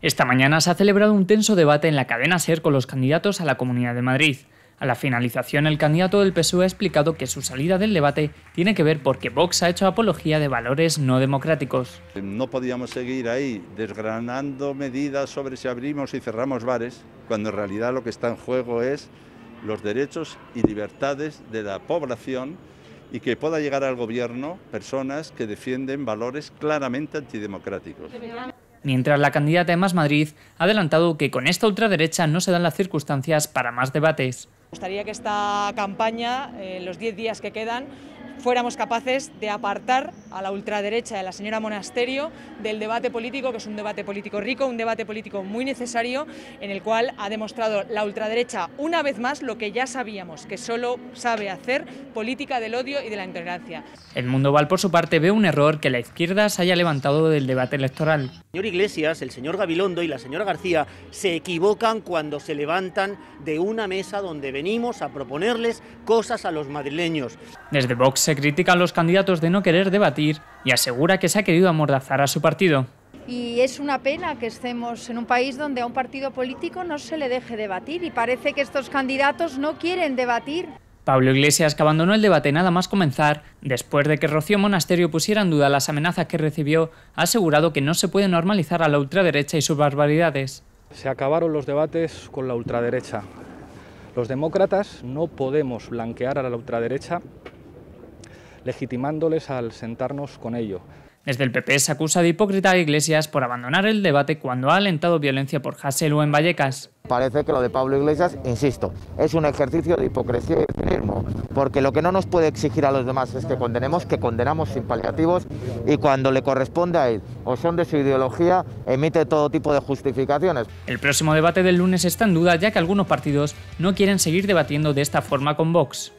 Esta mañana se ha celebrado un tenso debate en la cadena SER con los candidatos a la Comunidad de Madrid. A la finalización, el candidato del PSOE ha explicado que su salida del debate tiene que ver porque Vox ha hecho apología de valores no democráticos. Eh, no podíamos seguir ahí desgranando medidas sobre si abrimos y cerramos bares, cuando en realidad lo que está en juego es los derechos y libertades de la población y que pueda llegar al gobierno personas que defienden valores claramente antidemocráticos mientras la candidata de Más Madrid ha adelantado que con esta ultraderecha no se dan las circunstancias para más debates. Me gustaría que esta campaña, en eh, los 10 días que quedan, fuéramos capaces de apartar a la ultraderecha de la señora Monasterio del debate político, que es un debate político rico, un debate político muy necesario, en el cual ha demostrado la ultraderecha una vez más lo que ya sabíamos, que solo sabe hacer política del odio y de la intolerancia. El Mundo Val, por su parte, ve un error que la izquierda se haya levantado del debate electoral. El señor Iglesias, el señor Gabilondo y la señora García se equivocan cuando se levantan de una mesa donde venimos a proponerles cosas a los madrileños. Desde Vox se critican los candidatos de no querer debatir y asegura que se ha querido amordazar a su partido. Y es una pena que estemos en un país donde a un partido político no se le deje debatir y parece que estos candidatos no quieren debatir. Pablo Iglesias, que abandonó el debate nada más comenzar, después de que Rocío Monasterio pusiera en duda las amenazas que recibió, ha asegurado que no se puede normalizar a la ultraderecha y sus barbaridades. Se acabaron los debates con la ultraderecha. Los demócratas no podemos blanquear a la ultraderecha legitimándoles al sentarnos con ello. Desde el PP se acusa de hipócrita a Iglesias por abandonar el debate cuando ha alentado violencia por o en Vallecas. Parece que lo de Pablo Iglesias, insisto, es un ejercicio de hipocresía y cinismo, porque lo que no nos puede exigir a los demás es que condenemos, que condenamos sin paliativos y cuando le corresponde a él o son de su ideología, emite todo tipo de justificaciones. El próximo debate del lunes está en duda ya que algunos partidos no quieren seguir debatiendo de esta forma con Vox.